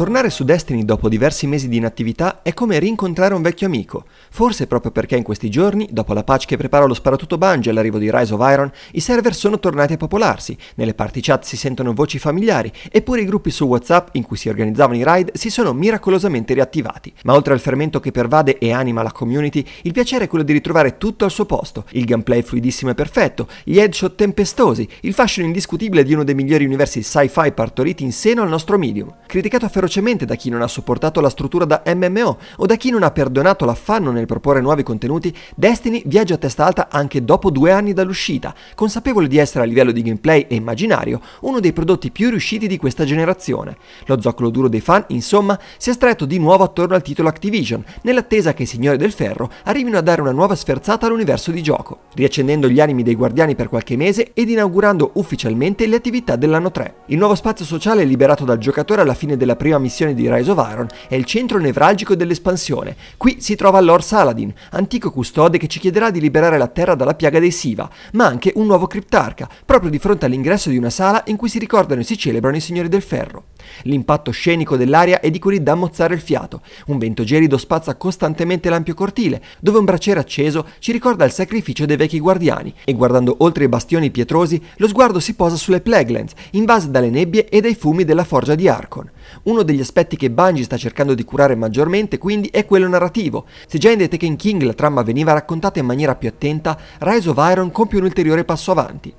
Tornare su Destiny dopo diversi mesi di inattività è come rincontrare un vecchio amico, forse proprio perché in questi giorni, dopo la patch che prepara lo sparatutto Bungie e l'arrivo di Rise of Iron, i server sono tornati a popolarsi, nelle party chat si sentono voci familiari, eppure i gruppi su WhatsApp in cui si organizzavano i raid si sono miracolosamente riattivati. Ma oltre al fermento che pervade e anima la community, il piacere è quello di ritrovare tutto al suo posto, il gameplay fluidissimo e perfetto, gli headshot tempestosi, il fascino indiscutibile di uno dei migliori universi sci-fi partoriti in seno al nostro medium. Criticato a ferocia velocemente da chi non ha sopportato la struttura da MMO o da chi non ha perdonato l'affanno nel proporre nuovi contenuti, Destiny viaggia a testa alta anche dopo due anni dall'uscita, consapevole di essere a livello di gameplay e immaginario uno dei prodotti più riusciti di questa generazione. Lo zoccolo duro dei fan, insomma, si è stretto di nuovo attorno al titolo Activision, nell'attesa che i signori del ferro arrivino a dare una nuova sferzata all'universo di gioco, riaccendendo gli animi dei guardiani per qualche mese ed inaugurando ufficialmente le attività dell'anno 3. Il nuovo spazio sociale liberato dal giocatore alla fine della prima missione di Rise of Iron è il centro nevralgico dell'espansione. Qui si trova Lord Saladin, antico custode che ci chiederà di liberare la Terra dalla piaga dei Siva, ma anche un nuovo criptarca, proprio di fronte all'ingresso di una sala in cui si ricordano e si celebrano i Signori del Ferro. L'impatto scenico dell'aria è di quelli da mozzare il fiato. Un vento gelido spazza costantemente l'ampio cortile, dove un braciere acceso ci ricorda il sacrificio dei vecchi guardiani, e guardando oltre i bastioni pietrosi, lo sguardo si posa sulle Plaglands, invase dalle nebbie e dai fumi della forgia di Arcon. Uno degli aspetti che Bungie sta cercando di curare maggiormente quindi è quello narrativo. Se già in The Taken King la trama veniva raccontata in maniera più attenta, Rise of Iron compie un ulteriore passo avanti.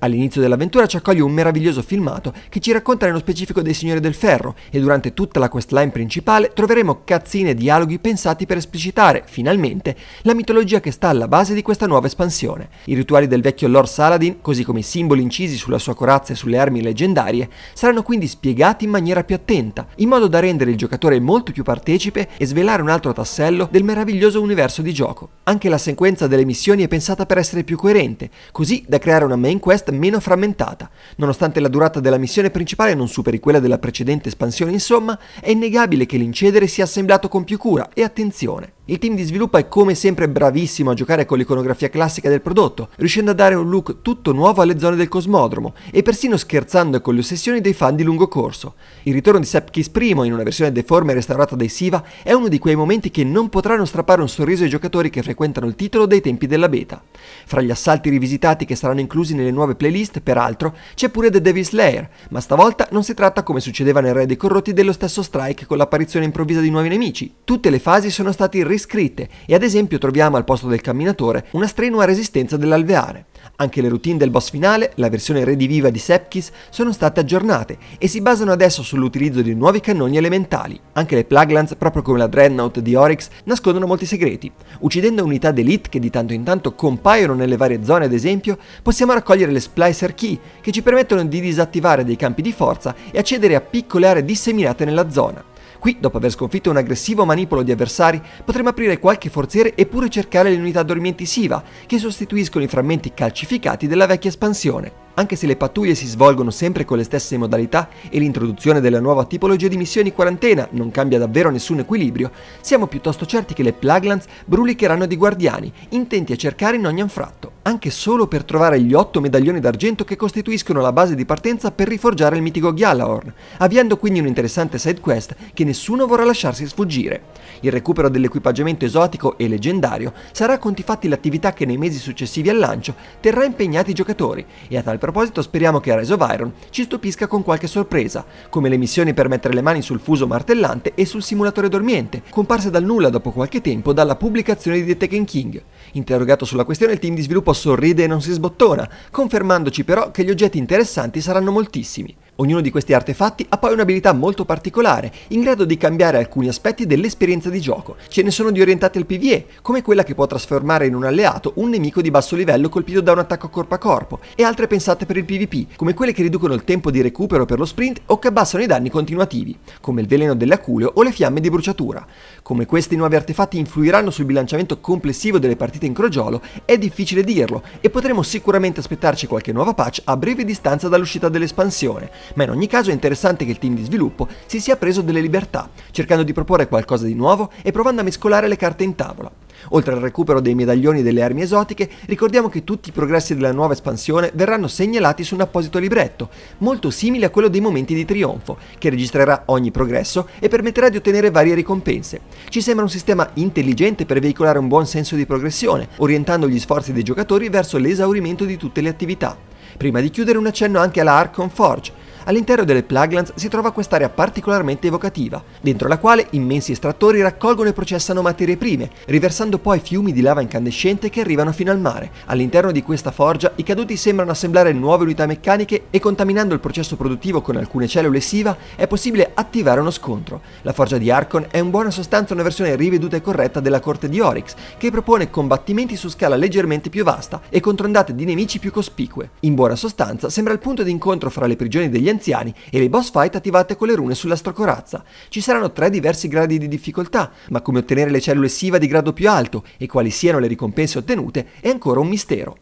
All'inizio dell'avventura ci accoglie un meraviglioso filmato che ci racconta nello specifico dei Signori del Ferro e durante tutta la questline principale troveremo cazzine e dialoghi pensati per esplicitare, finalmente, la mitologia che sta alla base di questa nuova espansione. I rituali del vecchio Lord Saladin, così come i simboli incisi sulla sua corazza e sulle armi leggendarie, saranno quindi spiegati in maniera più attenta, in modo da rendere il giocatore molto più partecipe e svelare un altro tassello del meraviglioso universo di gioco. Anche la sequenza delle missioni è pensata per essere più coerente, così da creare una main Quest meno frammentata. Nonostante la durata della missione principale non superi quella della precedente espansione, insomma, è innegabile che l'incedere sia assemblato con più cura e attenzione. Il team di sviluppo è come sempre bravissimo a giocare con l'iconografia classica del prodotto, riuscendo a dare un look tutto nuovo alle zone del cosmodromo e persino scherzando con le ossessioni dei fan di lungo corso. Il ritorno di Sepkis I in una versione deforme e restaurata dai Siva è uno di quei momenti che non potranno strappare un sorriso ai giocatori che frequentano il titolo dai tempi della beta. Fra gli assalti rivisitati che saranno inclusi nelle nuove playlist, peraltro, c'è pure The Devil Slayer, ma stavolta non si tratta come succedeva nel Re dei Corrotti dello stesso strike con l'apparizione improvvisa di nuovi nemici. Tutte le fasi sono state riscritte e ad esempio troviamo al posto del camminatore una strenua resistenza dell'alveare. Anche le routine del boss finale, la versione rediviva di Sepkis, sono state aggiornate e si basano adesso sull'utilizzo di nuovi cannoni elementali. Anche le Plaglands, proprio come la Dreadnought di Oryx, nascondono molti segreti. Uccidendo unità d'elite che di tanto in tanto compaiono nelle varie zone ad esempio, possiamo raccogliere le Splicer Key che ci permettono di disattivare dei campi di forza e accedere a piccole aree disseminate nella zona. Qui, dopo aver sconfitto un aggressivo manipolo di avversari, potremo aprire qualche forziere e pure cercare le unità dormienti Siva, che sostituiscono i frammenti calcificati della vecchia espansione. Anche se le pattuglie si svolgono sempre con le stesse modalità e l'introduzione della nuova tipologia di missioni quarantena non cambia davvero nessun equilibrio, siamo piuttosto certi che le Plaglands brulicheranno di guardiani, intenti a cercare in ogni anfratto, anche solo per trovare gli otto medaglioni d'argento che costituiscono la base di partenza per riforgiare il mitico Gjallarhorn, avviando quindi un'interessante side quest che nessuno vorrà lasciarsi sfuggire. Il recupero dell'equipaggiamento esotico e leggendario sarà conti fatti l'attività che nei mesi successivi al lancio terrà impegnati i giocatori e a tal proposito speriamo che Rise of Iron ci stupisca con qualche sorpresa, come le missioni per mettere le mani sul fuso martellante e sul simulatore dormiente, comparse dal nulla dopo qualche tempo dalla pubblicazione di The Tekken King. Interrogato sulla questione il team di sviluppo sorride e non si sbottona, confermandoci però che gli oggetti interessanti saranno moltissimi. Ognuno di questi artefatti ha poi un'abilità molto particolare, in grado di cambiare alcuni aspetti dell'esperienza di gioco. Ce ne sono di orientate al PvE, come quella che può trasformare in un alleato un nemico di basso livello colpito da un attacco corpo a corpo, e altre pensate per il PvP, come quelle che riducono il tempo di recupero per lo sprint o che abbassano i danni continuativi, come il veleno dell'aculeo o le fiamme di bruciatura. Come questi nuovi artefatti influiranno sul bilanciamento complessivo delle partite in crogiolo è difficile dirlo, e potremo sicuramente aspettarci qualche nuova patch a breve distanza dall'uscita dell'espansione ma in ogni caso è interessante che il team di sviluppo si sia preso delle libertà, cercando di proporre qualcosa di nuovo e provando a mescolare le carte in tavola. Oltre al recupero dei medaglioni e delle armi esotiche, ricordiamo che tutti i progressi della nuova espansione verranno segnalati su un apposito libretto, molto simile a quello dei momenti di trionfo, che registrerà ogni progresso e permetterà di ottenere varie ricompense. Ci sembra un sistema intelligente per veicolare un buon senso di progressione, orientando gli sforzi dei giocatori verso l'esaurimento di tutte le attività. Prima di chiudere un accenno anche alla Arcon Forge, All'interno delle Plaglands si trova quest'area particolarmente evocativa, dentro la quale immensi estrattori raccolgono e processano materie prime, riversando poi fiumi di lava incandescente che arrivano fino al mare. All'interno di questa forgia i caduti sembrano assemblare nuove unità meccaniche e contaminando il processo produttivo con alcune cellule SIVA è possibile attivare uno scontro. La forgia di Arcon è in buona sostanza una versione riveduta e corretta della corte di Oryx, che propone combattimenti su scala leggermente più vasta e contro ondate di nemici più cospicue. In buona sostanza sembra il punto di incontro fra le prigioni degli anziani e le boss fight attivate con le rune sull'astrocorazza. Ci saranno tre diversi gradi di difficoltà, ma come ottenere le cellule SIVA di grado più alto e quali siano le ricompense ottenute è ancora un mistero.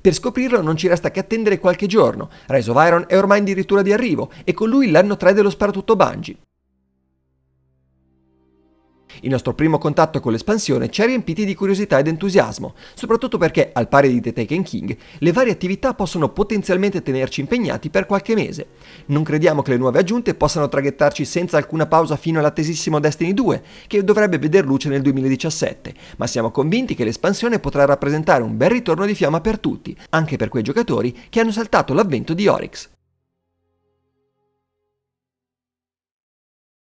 Per scoprirlo non ci resta che attendere qualche giorno, Rise of Iron è ormai addirittura di arrivo e con lui l'anno 3 dello sparatutto Bungie. Il nostro primo contatto con l'espansione ci ha riempiti di curiosità ed entusiasmo, soprattutto perché, al pari di The Taken King, le varie attività possono potenzialmente tenerci impegnati per qualche mese. Non crediamo che le nuove aggiunte possano traghettarci senza alcuna pausa fino all'attesissimo Destiny 2, che dovrebbe veder luce nel 2017, ma siamo convinti che l'espansione potrà rappresentare un bel ritorno di fiamma per tutti, anche per quei giocatori che hanno saltato l'avvento di Oryx.